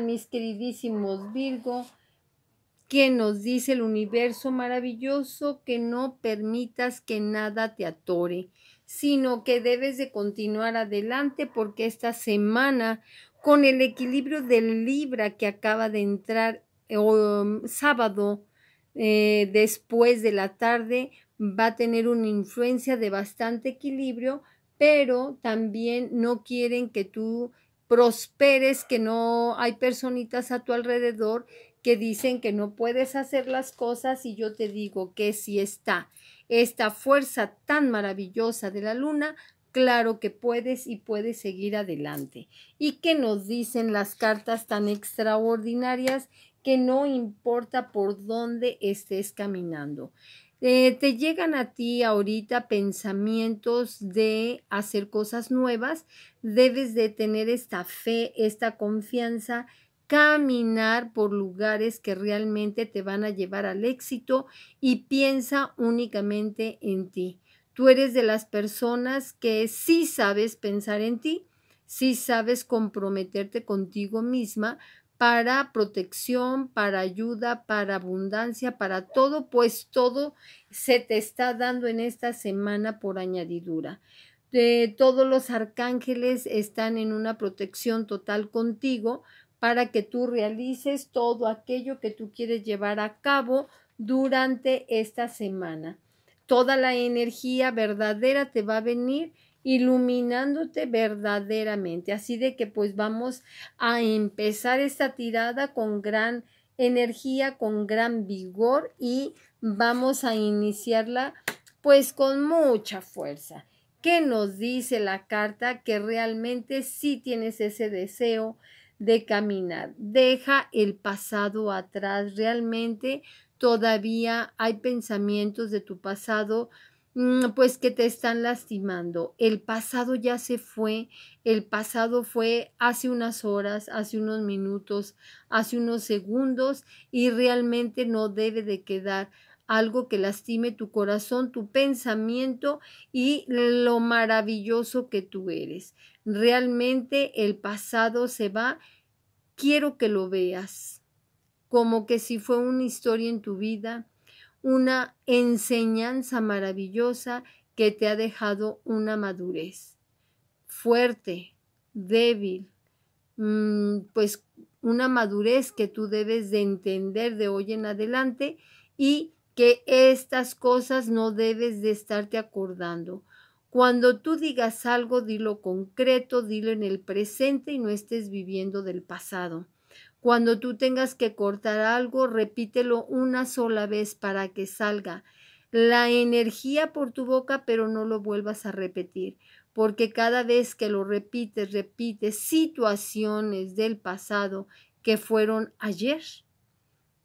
mis queridísimos Virgo, que nos dice el universo maravilloso que no permitas que nada te atore, sino que debes de continuar adelante porque esta semana, con el equilibrio del Libra que acaba de entrar eh, um, sábado eh, después de la tarde, va a tener una influencia de bastante equilibrio, pero también no quieren que tú prosperes, que no hay personitas a tu alrededor que dicen que no puedes hacer las cosas y yo te digo que si está esta fuerza tan maravillosa de la luna, claro que puedes y puedes seguir adelante. ¿Y que nos dicen las cartas tan extraordinarias? que no importa por dónde estés caminando. Eh, te llegan a ti ahorita pensamientos de hacer cosas nuevas, debes de tener esta fe, esta confianza, caminar por lugares que realmente te van a llevar al éxito y piensa únicamente en ti. Tú eres de las personas que sí sabes pensar en ti, sí sabes comprometerte contigo misma para protección, para ayuda, para abundancia, para todo, pues todo se te está dando en esta semana por añadidura. De eh, todos los arcángeles están en una protección total contigo para que tú realices todo aquello que tú quieres llevar a cabo durante esta semana. Toda la energía verdadera te va a venir iluminándote verdaderamente. Así de que pues vamos a empezar esta tirada con gran energía, con gran vigor y vamos a iniciarla pues con mucha fuerza. ¿Qué nos dice la carta? Que realmente sí tienes ese deseo de caminar. Deja el pasado atrás. Realmente todavía hay pensamientos de tu pasado Mm, pues que te están lastimando. El pasado ya se fue, el pasado fue hace unas horas, hace unos minutos, hace unos segundos y realmente no debe de quedar algo que lastime tu corazón, tu pensamiento y lo maravilloso que tú eres. Realmente el pasado se va. Quiero que lo veas como que si fue una historia en tu vida una enseñanza maravillosa que te ha dejado una madurez fuerte, débil, mm, pues una madurez que tú debes de entender de hoy en adelante y que estas cosas no debes de estarte acordando. Cuando tú digas algo, dilo concreto, dilo en el presente y no estés viviendo del pasado. Cuando tú tengas que cortar algo, repítelo una sola vez para que salga la energía por tu boca, pero no lo vuelvas a repetir, porque cada vez que lo repites, repites situaciones del pasado que fueron ayer.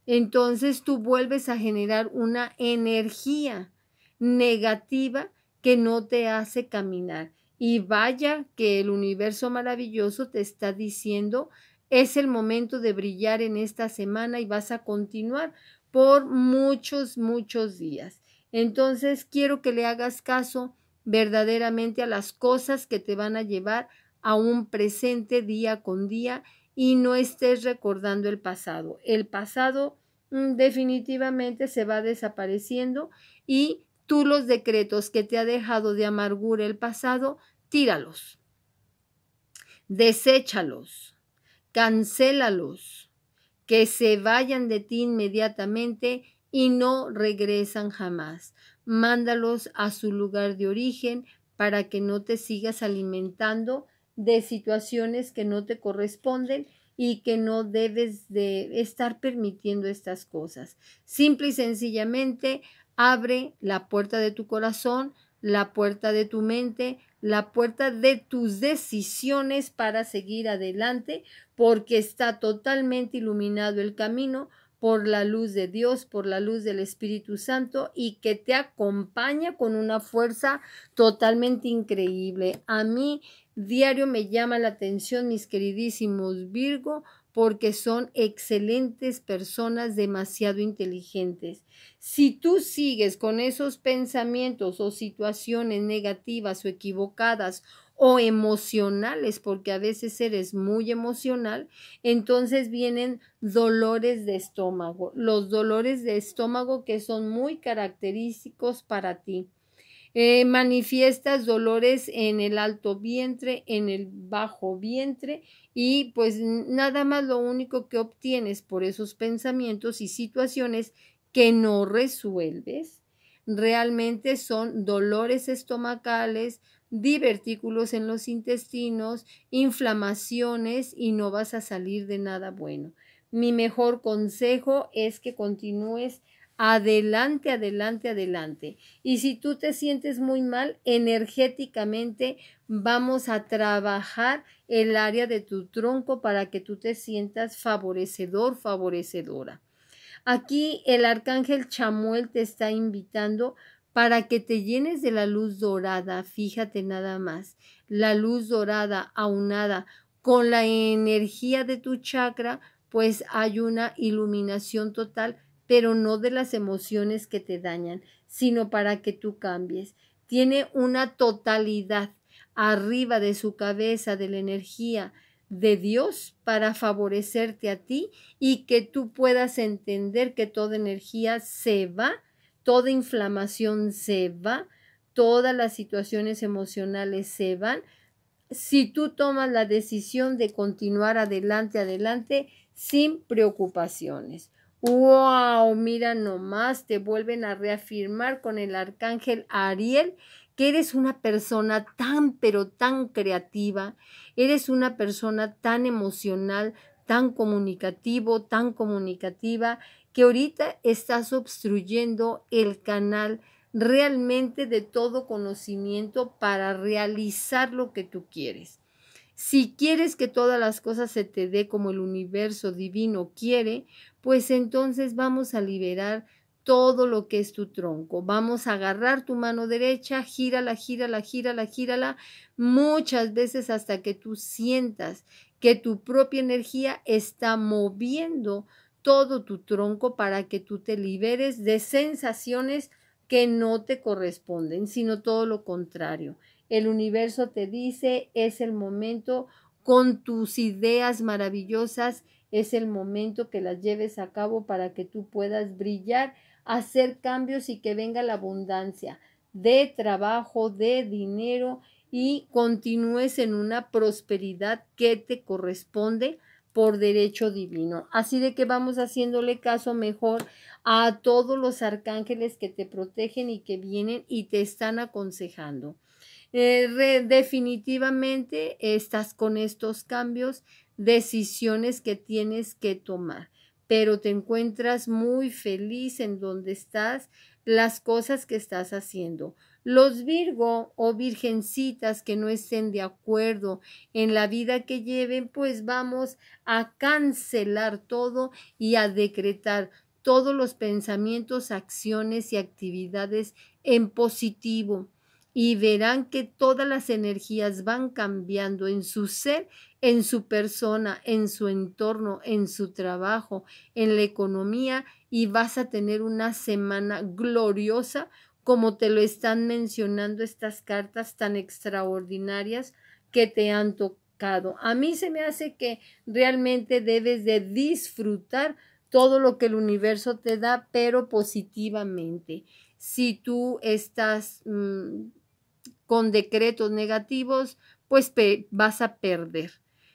Entonces tú vuelves a generar una energía negativa que no te hace caminar. Y vaya que el universo maravilloso te está diciendo es el momento de brillar en esta semana y vas a continuar por muchos, muchos días. Entonces, quiero que le hagas caso verdaderamente a las cosas que te van a llevar a un presente día con día y no estés recordando el pasado. El pasado mm, definitivamente se va desapareciendo y tú los decretos que te ha dejado de amargura el pasado, tíralos, deséchalos cancélalos, que se vayan de ti inmediatamente y no regresan jamás. Mándalos a su lugar de origen para que no te sigas alimentando de situaciones que no te corresponden y que no debes de estar permitiendo estas cosas. Simple y sencillamente abre la puerta de tu corazón, la puerta de tu mente la puerta de tus decisiones para seguir adelante, porque está totalmente iluminado el camino por la luz de Dios, por la luz del Espíritu Santo y que te acompaña con una fuerza totalmente increíble. A mí diario me llama la atención, mis queridísimos Virgo, porque son excelentes personas demasiado inteligentes. Si tú sigues con esos pensamientos o situaciones negativas o equivocadas o emocionales, porque a veces eres muy emocional, entonces vienen dolores de estómago, los dolores de estómago que son muy característicos para ti. Eh, manifiestas dolores en el alto vientre, en el bajo vientre y pues nada más lo único que obtienes por esos pensamientos y situaciones que no resuelves realmente son dolores estomacales, divertículos en los intestinos, inflamaciones y no vas a salir de nada bueno. Mi mejor consejo es que continúes adelante, adelante, adelante. Y si tú te sientes muy mal, energéticamente vamos a trabajar el área de tu tronco para que tú te sientas favorecedor, favorecedora. Aquí el arcángel Chamuel te está invitando para que te llenes de la luz dorada, fíjate nada más, la luz dorada aunada con la energía de tu chakra, pues hay una iluminación total pero no de las emociones que te dañan, sino para que tú cambies. Tiene una totalidad arriba de su cabeza de la energía de Dios para favorecerte a ti y que tú puedas entender que toda energía se va, toda inflamación se va, todas las situaciones emocionales se van. Si tú tomas la decisión de continuar adelante, adelante, sin preocupaciones. ¡Wow! Mira nomás, te vuelven a reafirmar con el arcángel Ariel que eres una persona tan, pero tan creativa, eres una persona tan emocional, tan comunicativo, tan comunicativa, que ahorita estás obstruyendo el canal realmente de todo conocimiento para realizar lo que tú quieres. Si quieres que todas las cosas se te dé como el universo divino quiere, pues entonces vamos a liberar todo lo que es tu tronco. Vamos a agarrar tu mano derecha, gírala, gírala, gírala, gírala, muchas veces hasta que tú sientas que tu propia energía está moviendo todo tu tronco para que tú te liberes de sensaciones que no te corresponden, sino todo lo contrario. El universo te dice, es el momento con tus ideas maravillosas, es el momento que las lleves a cabo para que tú puedas brillar, hacer cambios y que venga la abundancia de trabajo, de dinero y continúes en una prosperidad que te corresponde por derecho divino. Así de que vamos haciéndole caso mejor a todos los arcángeles que te protegen y que vienen y te están aconsejando. Eh, definitivamente estás con estos cambios, decisiones que tienes que tomar, pero te encuentras muy feliz en donde estás, las cosas que estás haciendo. Los Virgo o virgencitas que no estén de acuerdo en la vida que lleven, pues vamos a cancelar todo y a decretar todos los pensamientos, acciones y actividades en positivo y verán que todas las energías van cambiando en su ser, en su persona, en su entorno, en su trabajo, en la economía y vas a tener una semana gloriosa como te lo están mencionando estas cartas tan extraordinarias que te han tocado. A mí se me hace que realmente debes de disfrutar todo lo que el universo te da, pero positivamente. Si tú estás mm, con decretos negativos, pues vas a perder.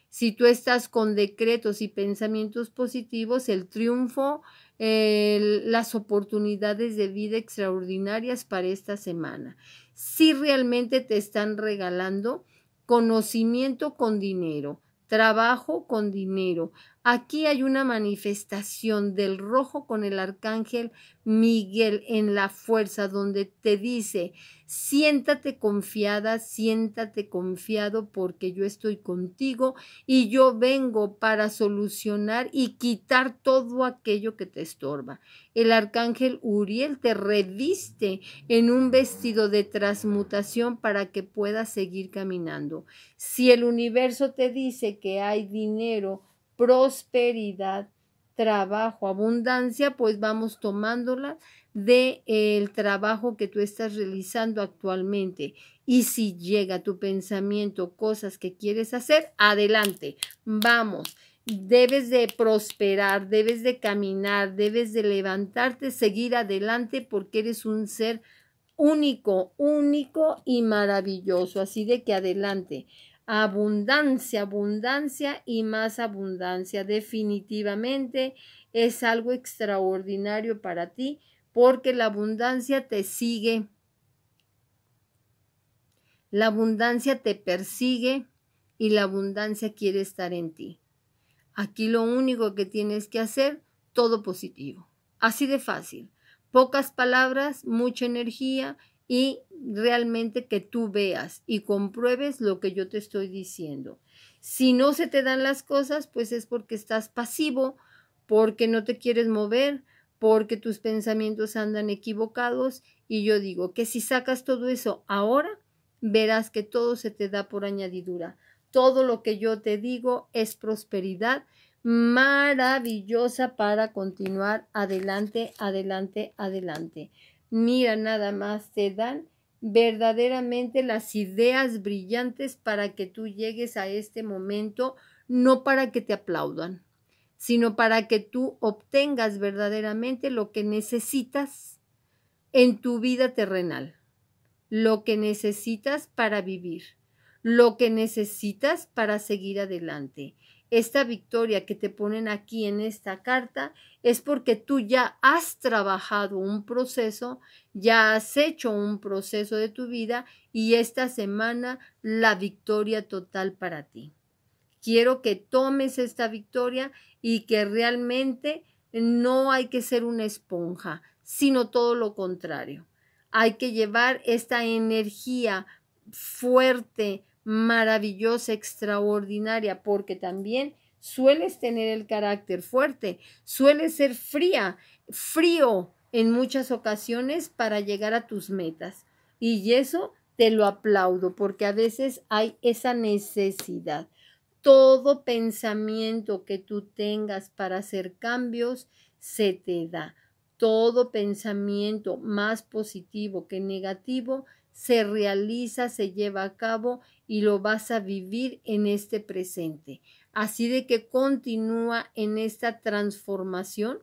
Si tú estás con decretos y pensamientos positivos, el triunfo, las oportunidades de vida extraordinarias para esta semana. Si realmente te están regalando conocimiento con dinero, trabajo con dinero, Aquí hay una manifestación del rojo con el arcángel Miguel en la fuerza, donde te dice, siéntate confiada, siéntate confiado porque yo estoy contigo y yo vengo para solucionar y quitar todo aquello que te estorba. El arcángel Uriel te reviste en un vestido de transmutación para que puedas seguir caminando. Si el universo te dice que hay dinero, prosperidad, trabajo, abundancia, pues vamos tomándola de eh, el trabajo que tú estás realizando actualmente. Y si llega tu pensamiento cosas que quieres hacer, adelante, vamos. Debes de prosperar, debes de caminar, debes de levantarte, seguir adelante porque eres un ser único, único y maravilloso. Así de que adelante abundancia, abundancia y más abundancia. Definitivamente es algo extraordinario para ti porque la abundancia te sigue, la abundancia te persigue y la abundancia quiere estar en ti. Aquí lo único que tienes que hacer, todo positivo. Así de fácil. Pocas palabras, mucha energía y realmente que tú veas y compruebes lo que yo te estoy diciendo. Si no se te dan las cosas, pues es porque estás pasivo, porque no te quieres mover, porque tus pensamientos andan equivocados y yo digo que si sacas todo eso ahora, verás que todo se te da por añadidura. Todo lo que yo te digo es prosperidad maravillosa para continuar adelante, adelante, adelante. Mira nada más, te dan verdaderamente las ideas brillantes para que tú llegues a este momento, no para que te aplaudan, sino para que tú obtengas verdaderamente lo que necesitas en tu vida terrenal, lo que necesitas para vivir lo que necesitas para seguir adelante. Esta victoria que te ponen aquí en esta carta es porque tú ya has trabajado un proceso, ya has hecho un proceso de tu vida y esta semana la victoria total para ti. Quiero que tomes esta victoria y que realmente no hay que ser una esponja, sino todo lo contrario. Hay que llevar esta energía fuerte, maravillosa, extraordinaria, porque también sueles tener el carácter fuerte, sueles ser fría, frío en muchas ocasiones para llegar a tus metas. Y eso te lo aplaudo, porque a veces hay esa necesidad. Todo pensamiento que tú tengas para hacer cambios se te da. Todo pensamiento más positivo que negativo se realiza, se lleva a cabo y lo vas a vivir en este presente. Así de que continúa en esta transformación,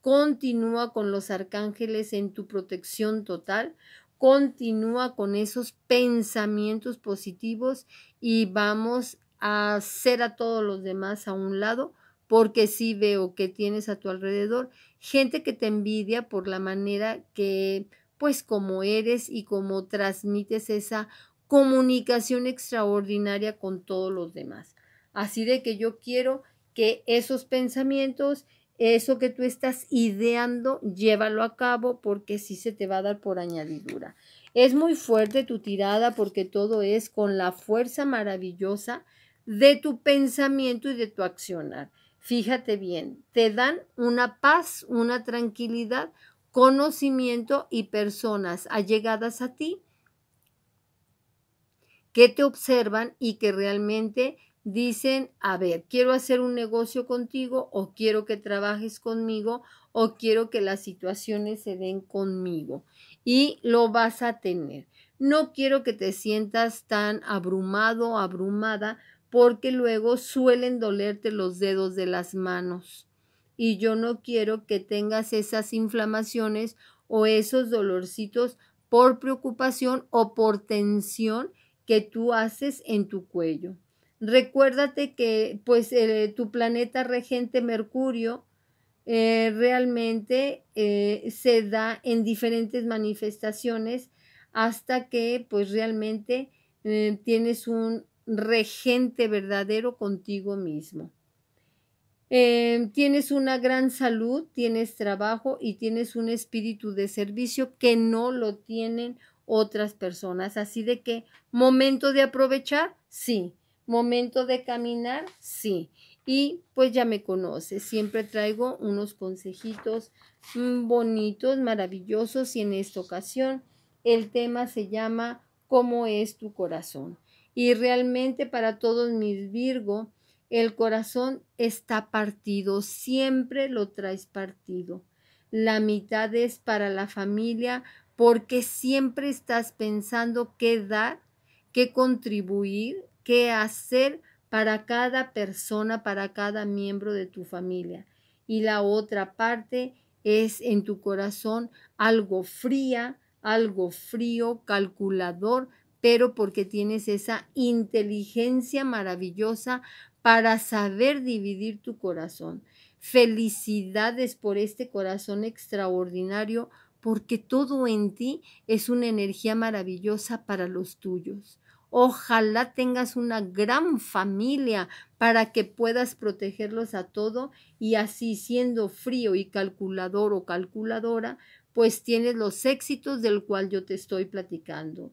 continúa con los arcángeles en tu protección total, continúa con esos pensamientos positivos y vamos a hacer a todos los demás a un lado porque sí veo que tienes a tu alrededor gente que te envidia por la manera que pues como eres y como transmites esa comunicación extraordinaria con todos los demás. Así de que yo quiero que esos pensamientos, eso que tú estás ideando, llévalo a cabo porque sí se te va a dar por añadidura. Es muy fuerte tu tirada porque todo es con la fuerza maravillosa de tu pensamiento y de tu accionar. Fíjate bien, te dan una paz, una tranquilidad, conocimiento y personas allegadas a ti que te observan y que realmente dicen, a ver, quiero hacer un negocio contigo o quiero que trabajes conmigo o quiero que las situaciones se den conmigo y lo vas a tener. No quiero que te sientas tan abrumado, abrumada, porque luego suelen dolerte los dedos de las manos y yo no quiero que tengas esas inflamaciones o esos dolorcitos por preocupación o por tensión que tú haces en tu cuello. Recuérdate que pues eh, tu planeta regente Mercurio eh, realmente eh, se da en diferentes manifestaciones hasta que pues realmente tienes un regente verdadero contigo mismo. Em, tienes una gran salud, tienes trabajo y tienes un espíritu de servicio que no lo tienen otras personas. Así de que momento de aprovechar, sí. Momento de caminar, sí. Y pues ya me conoces, siempre traigo unos consejitos mm, bonitos, maravillosos y en esta ocasión el tema se llama ¿Cómo es tu corazón? Y realmente para todos mis Virgo, el corazón está partido, siempre lo traes partido. La mitad es para la familia porque siempre estás pensando qué dar, qué contribuir, qué hacer para cada persona, para cada miembro de tu familia. Y la otra parte es en tu corazón algo fría, algo frío, calculador, pero porque tienes esa inteligencia maravillosa para saber dividir tu corazón. Felicidades por este corazón extraordinario, porque todo en ti es una energía maravillosa para los tuyos. Ojalá tengas una gran familia para que puedas protegerlos a todo y así siendo frío y calculador o calculadora, pues tienes los éxitos del cual yo te estoy platicando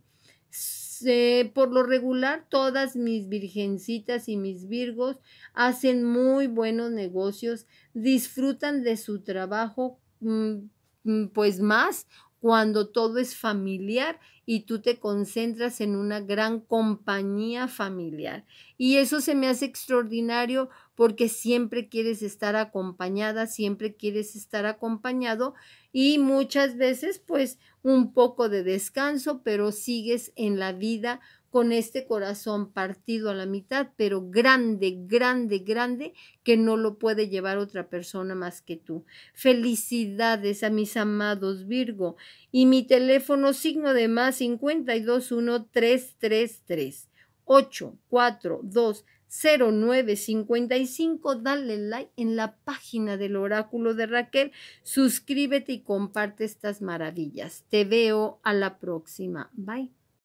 por lo regular todas mis virgencitas y mis virgos hacen muy buenos negocios, disfrutan de su trabajo mm, mm, pues más cuando todo es familiar y tú te concentras en una gran compañía familiar. Y eso se me hace extraordinario porque siempre quieres estar acompañada, siempre quieres estar acompañado y muchas veces pues un poco de descanso, pero sigues en la vida con este corazón partido a la mitad, pero grande, grande, grande, que no lo puede llevar otra persona más que tú. Felicidades a mis amados Virgo. Y mi teléfono signo de más 521-333-842- 0955, dale like en la página del oráculo de Raquel, suscríbete y comparte estas maravillas. Te veo a la próxima. Bye.